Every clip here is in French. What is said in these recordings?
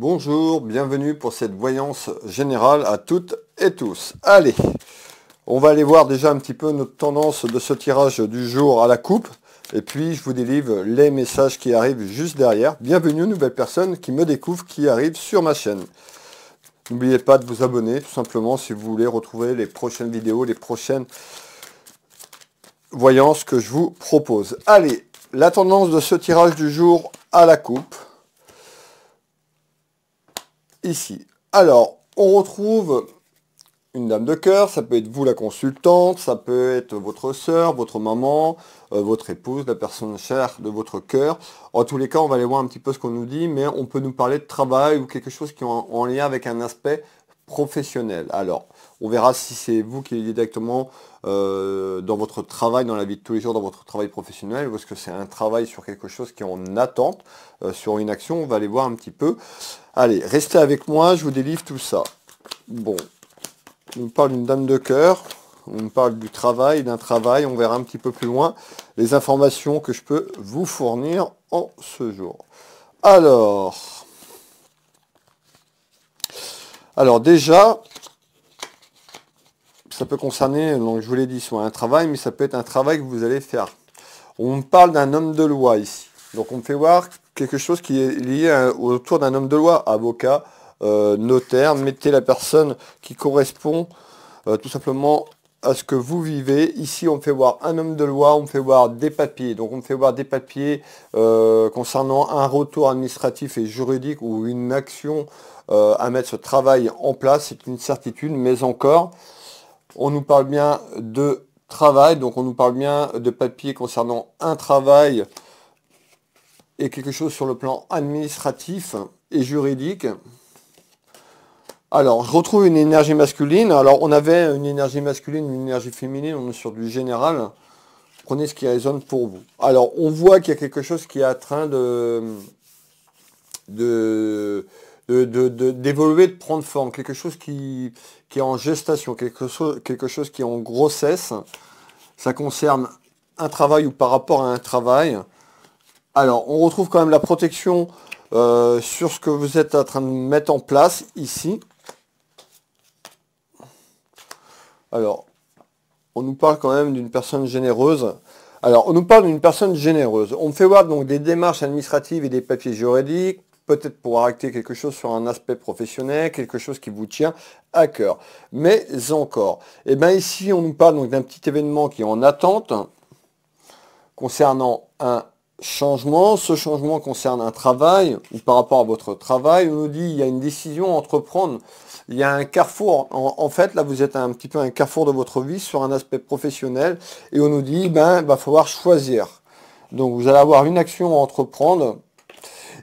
Bonjour, bienvenue pour cette voyance générale à toutes et tous. Allez, on va aller voir déjà un petit peu notre tendance de ce tirage du jour à la coupe. Et puis, je vous délivre les messages qui arrivent juste derrière. Bienvenue, nouvelles personnes qui me découvrent, qui arrivent sur ma chaîne. N'oubliez pas de vous abonner, tout simplement, si vous voulez retrouver les prochaines vidéos, les prochaines voyances que je vous propose. Allez, la tendance de ce tirage du jour à la coupe ici. Alors, on retrouve une dame de cœur, ça peut être vous la consultante, ça peut être votre soeur, votre maman, euh, votre épouse, la personne chère de votre cœur. En tous les cas, on va aller voir un petit peu ce qu'on nous dit, mais on peut nous parler de travail ou quelque chose qui est en lien avec un aspect professionnel. Alors, on verra si c'est vous qui êtes directement euh, dans votre travail, dans la vie de tous les jours, dans votre travail professionnel, est-ce que c'est un travail sur quelque chose qui est en attente, euh, sur une action, on va aller voir un petit peu. Allez, restez avec moi, je vous délivre tout ça. Bon, on parle d'une dame de cœur, on parle du travail, d'un travail, on verra un petit peu plus loin les informations que je peux vous fournir en ce jour. Alors, alors déjà, ça peut concerner, donc je vous l'ai dit, soit un travail, mais ça peut être un travail que vous allez faire. On parle d'un homme de loi ici. Donc on me fait voir quelque chose qui est lié autour d'un homme de loi, avocat, euh, notaire. Mettez la personne qui correspond euh, tout simplement à ce que vous vivez. Ici, on me fait voir un homme de loi, on me fait voir des papiers. Donc, on me fait voir des papiers euh, concernant un retour administratif et juridique ou une action euh, à mettre ce travail en place, c'est une certitude, mais encore, on nous parle bien de travail, donc on nous parle bien de papier concernant un travail et quelque chose sur le plan administratif et juridique. Alors, je retrouve une énergie masculine. Alors, on avait une énergie masculine, une énergie féminine, on est sur du général. Prenez ce qui résonne pour vous. Alors, on voit qu'il y a quelque chose qui est en train de, de d'évoluer, de, de, prendre forme, quelque chose qui, qui est en gestation, quelque, quelque chose qui est en grossesse. Ça concerne un travail ou par rapport à un travail. Alors, on retrouve quand même la protection euh, sur ce que vous êtes en train de mettre en place ici. Alors, on nous parle quand même d'une personne généreuse. Alors, on nous parle d'une personne généreuse. On fait voir donc des démarches administratives et des papiers juridiques, peut-être pour arrêter quelque chose sur un aspect professionnel, quelque chose qui vous tient à cœur. Mais encore, eh ben, ici on nous parle d'un petit événement qui est en attente concernant un changement. Ce changement concerne un travail ou par rapport à votre travail. On nous dit il y a une décision à entreprendre. Il y a un carrefour. En, fait, là, vous êtes un petit peu un carrefour de votre vie sur un aspect professionnel. Et on nous dit, eh ben, va falloir choisir. Donc, vous allez avoir une action à entreprendre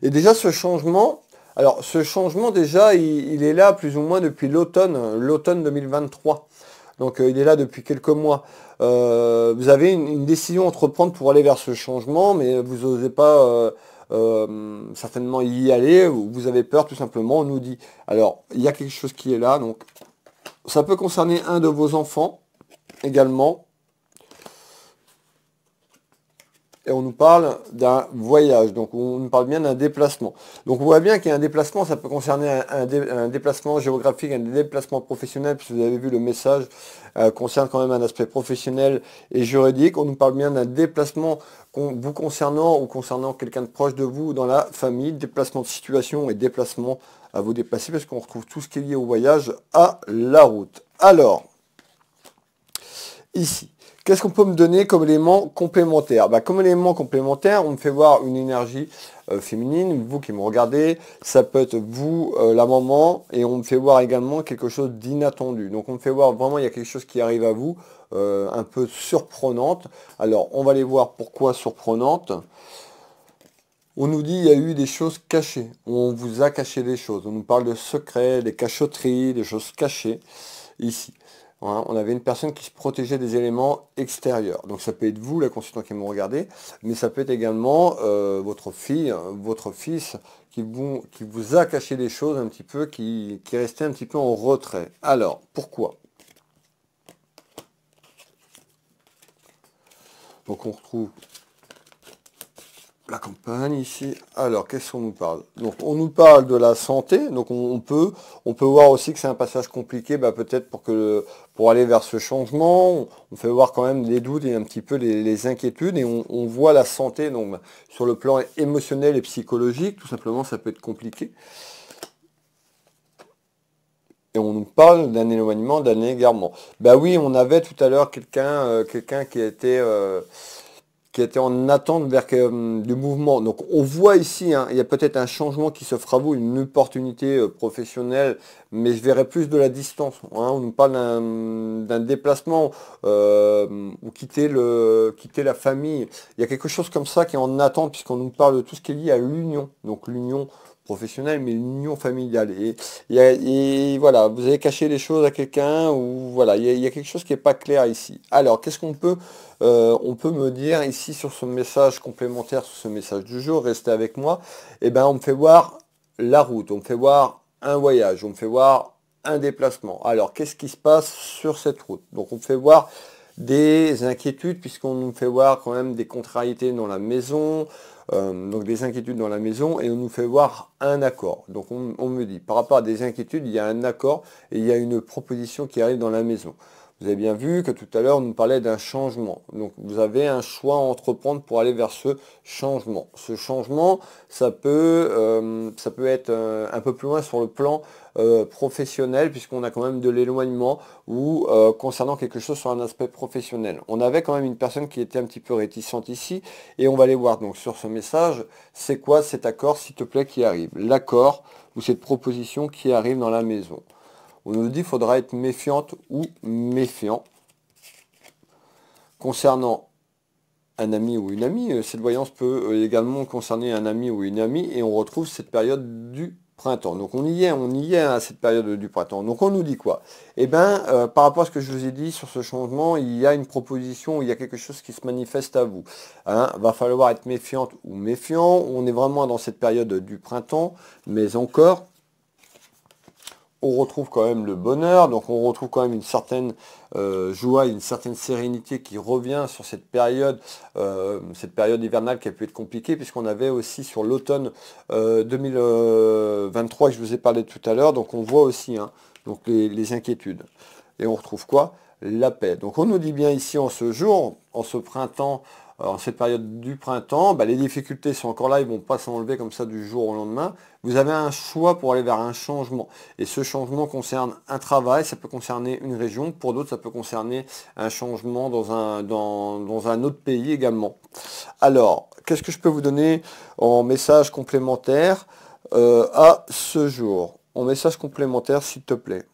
et déjà ce changement, alors ce changement déjà, il, est là plus ou moins depuis l'automne, l'automne 2023. Donc euh, il est là depuis quelques mois. Euh, vous avez une, décision à entreprendre pour aller vers ce changement, mais vous n'osez pas euh, certainement y aller, vous avez peur tout simplement, on nous dit. Alors, il y a quelque chose qui est là, donc ça peut concerner un de vos enfants également, et on nous parle d'un voyage, donc on nous parle bien d'un déplacement. Donc on voit bien qu'il y a un déplacement, ça peut concerner un, déplacement géographique, un déplacement professionnel, puisque vous avez vu le message euh, concerne quand même un aspect professionnel et juridique. On nous parle bien d'un déplacement vous concernant ou concernant quelqu'un de proche de vous dans la famille, déplacement de situation et déplacement à vous déplacer, parce qu'on retrouve tout ce qui est lié au voyage à la route. Alors, ici. Qu'est-ce qu'on peut me donner comme élément complémentaire bah, Comme élément complémentaire, on me fait voir une énergie euh, féminine, vous qui me regardez, ça peut être vous, euh, la maman, et on me fait voir également quelque chose d'inattendu. Donc on me fait voir vraiment, il y a quelque chose qui arrive à vous, euh, un peu surprenante. Alors on va aller voir pourquoi surprenante. On nous dit il y a eu des choses cachées. On vous a caché des choses. On nous parle de secrets, des cachotteries, des choses cachées ici. Hein, on avait une personne qui se protégeait des éléments extérieurs. Donc ça peut être vous, la consultante qui me regardez, mais ça peut être également euh, votre fille, hein, votre fils, qui vous, qui vous a caché des choses un petit peu, qui, qui restait un petit peu en retrait. Alors, pourquoi Donc on retrouve la campagne ici. Alors, qu'est-ce qu'on nous parle Donc, on nous parle de la santé. Donc, on, peut, on peut voir aussi que c'est un passage compliqué, bah, peut-être pour que pour aller vers ce changement. On, fait voir quand même les doutes et un petit peu les, inquiétudes, et on, voit la santé. Donc, sur le plan émotionnel et psychologique, tout simplement, ça peut être compliqué. Et on nous parle d'un éloignement, d'un égarement. Bah oui, on avait tout à l'heure quelqu'un, euh, quelqu'un qui était euh, qui était en attente vers, hum, du mouvement. Donc on voit ici, hein, il y a peut-être un changement qui s'offre à vous, une opportunité euh, professionnelle, mais je verrais plus de la distance. Hein. On nous parle d'un déplacement euh, ou quitter, le, quitter la famille. Il y a quelque chose comme ça qui est en attente puisqu'on nous parle de tout ce qui est lié à l'union. Donc l'union professionnel mais l'union familiale. Et, et, et, voilà, vous avez caché les choses à quelqu'un, ou voilà, il y, a quelque chose qui n'est pas clair ici. Alors, qu'est-ce qu'on peut, euh, on peut me dire ici sur ce message complémentaire, sur ce message du jour, restez avec moi, et eh ben on me fait voir la route, on me fait voir un voyage, on me fait voir un déplacement. Alors, qu'est-ce qui se passe sur cette route Donc, on me fait voir des inquiétudes, puisqu'on nous fait voir quand même des contrariétés dans la maison, euh, donc des inquiétudes dans la maison, et on nous fait voir un accord. Donc on me dit, par rapport à des inquiétudes, il y a un accord et il y a une proposition qui arrive dans la maison. Vous avez bien vu que tout à l'heure, on nous parlait d'un changement. Donc, vous avez un choix à entreprendre pour aller vers ce changement. Ce changement, ça peut, euh, ça peut être euh, un, peu plus loin sur le plan euh, professionnel, puisqu'on a quand même de l'éloignement ou concernant quelque chose sur un aspect professionnel. On avait quand même une personne qui était un petit peu réticente ici, et on va aller voir donc sur ce message, c'est quoi cet accord, s'il te plaît, qui arrive L'accord ou cette proposition qui arrive dans la maison. On nous dit qu'il faudra être méfiante ou méfiant. Concernant un ami ou une amie, euh, cette voyance peut euh, également concerner un ami ou une amie et on retrouve cette période du printemps. Donc on y est, on y est à cette période du printemps. Donc on nous dit quoi Eh bien, euh, par rapport à ce que je vous ai dit sur ce changement, il y a une proposition, il y a quelque chose qui se manifeste à vous. Hein Va falloir être méfiante ou méfiant. On est vraiment dans cette période du printemps, mais encore, on retrouve quand même le bonheur, donc on retrouve quand même une certaine euh, joie, une certaine sérénité qui revient sur cette période, euh, cette période hivernale qui a pu être compliquée, puisqu'on avait aussi sur l'automne 2023 euh, que je vous ai parlé tout à l'heure, donc on voit aussi hein, donc les, inquiétudes. Et on retrouve quoi La paix. Donc on nous dit bien ici en ce jour, en ce printemps en cette période du printemps, bah, les difficultés sont encore là, ils ne vont pas s'enlever comme ça du jour au lendemain. Vous avez un choix pour aller vers un changement. Et ce changement concerne un travail, ça peut concerner une région, pour d'autres ça peut concerner un changement dans un, dans, un autre pays également. Alors, qu'est-ce que je peux vous donner en message complémentaire euh, à ce jour En message complémentaire, s'il te plaît.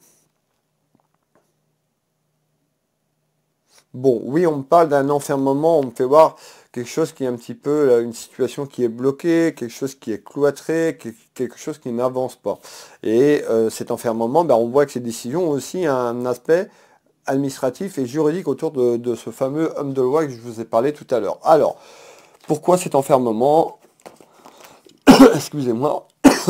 Bon, oui, on me parle d'un enfermement, on me fait voir quelque chose qui est un petit peu euh, une situation qui est bloquée, quelque chose qui est cloîtré, quelque chose qui n'avance pas. Et euh, cet enfermement, ben, on voit que ces décisions ont aussi un aspect administratif et juridique autour de, de ce fameux homme de loi que je vous ai parlé tout à l'heure. Alors, pourquoi cet enfermement Excusez-moi.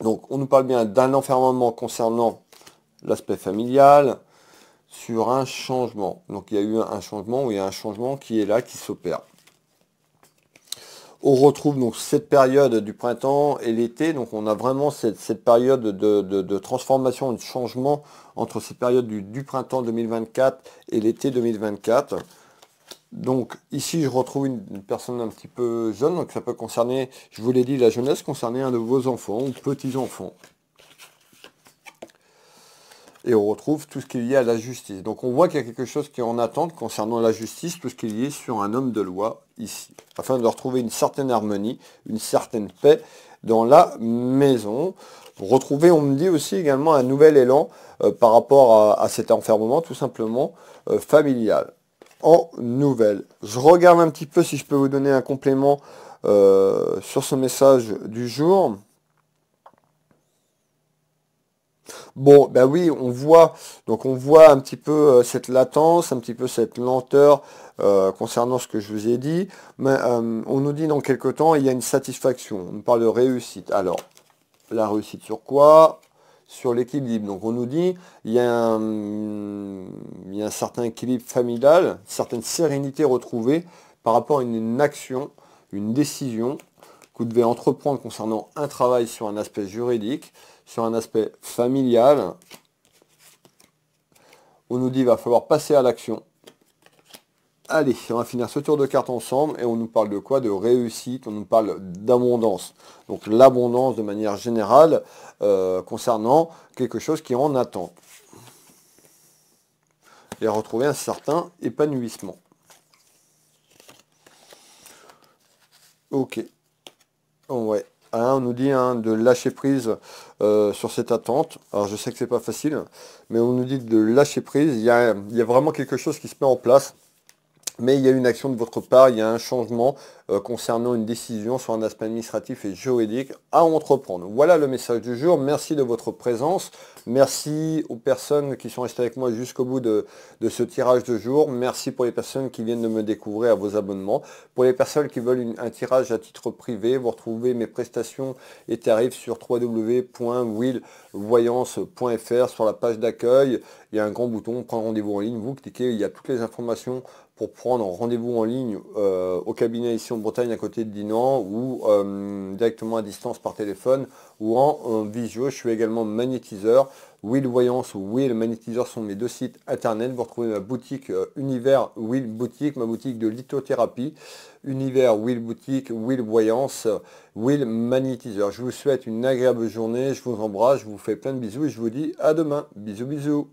Donc, on nous parle bien d'un enfermement concernant l'aspect familial, sur un changement. Donc il y a eu un changement, ou il y a un changement qui est là, qui s'opère. On retrouve donc cette période du printemps et l'été, donc on a vraiment cette, période de, transformation, de changement entre ces périodes du, printemps 2024 et l'été 2024. Donc ici je retrouve une, une, personne un petit peu jeune, donc ça peut concerner, je vous l'ai dit, la jeunesse, concerner un de vos enfants ou petits-enfants et on retrouve tout ce qui est lié à la justice. Donc on voit qu'il y a quelque chose qui est en attente concernant la justice, tout ce qui est lié sur un homme de loi ici, afin de retrouver une certaine harmonie, une certaine paix dans la maison. Retrouver, on me dit aussi également un nouvel élan euh, par rapport à, cet enfermement tout simplement euh, familial. En nouvelle, je regarde un petit peu si je peux vous donner un complément euh, sur ce message du jour. Bon, ben oui, on voit, donc on voit un petit peu euh, cette latence, un petit peu cette lenteur euh, concernant ce que je vous ai dit. Mais euh, on nous dit dans quelques temps, il y a une satisfaction. On parle de réussite. Alors, la réussite sur quoi Sur l'équilibre. Donc on nous dit, il y, a un, certain équilibre familial, une certaine sérénité retrouvée par rapport à une action, une décision que vous devez entreprendre concernant un travail sur un aspect juridique sur un aspect familial. On nous dit qu'il va falloir passer à l'action. Allez, on va finir ce tour de cartes ensemble et on nous parle de quoi De réussite, on nous parle d'abondance. Donc l'abondance de manière générale euh, concernant quelque chose qui en attend. Et retrouver un certain épanouissement. Ok. ouais. Hein, on nous dit hein, de lâcher prise euh, sur cette attente. Alors je sais que ce n'est pas facile, mais on nous dit de lâcher prise. Il y a vraiment quelque chose qui se met en place mais il y a une action de votre part, il y a un changement euh, concernant une décision sur un aspect administratif et juridique à entreprendre. Voilà le message du jour. Merci de votre présence. Merci aux personnes qui sont restées avec moi jusqu'au bout de, ce tirage de jour. Merci pour les personnes qui viennent de me découvrir à vos abonnements. Pour les personnes qui veulent un tirage à titre privé, vous retrouvez mes prestations et tarifs sur www.willvoyance.fr sur la page d'accueil. Il y a un grand bouton, prendre rendez-vous en ligne. Vous cliquez, il y a toutes les informations pour prendre rendez-vous en ligne euh, au cabinet ici en Bretagne à côté de Dinan ou euh, directement à distance par téléphone ou en, visio. Je suis également magnétiseur. Will Voyance ou Will Magnétiseur sont mes deux sites internet. Vous retrouvez ma boutique euh, Univers Will Boutique, ma boutique de lithothérapie, Univers Will Boutique, Will Voyance, Will Magnétiseur. Je vous souhaite une agréable journée, je vous embrasse, je vous fais plein de bisous et je vous dis à demain. Bisous bisous.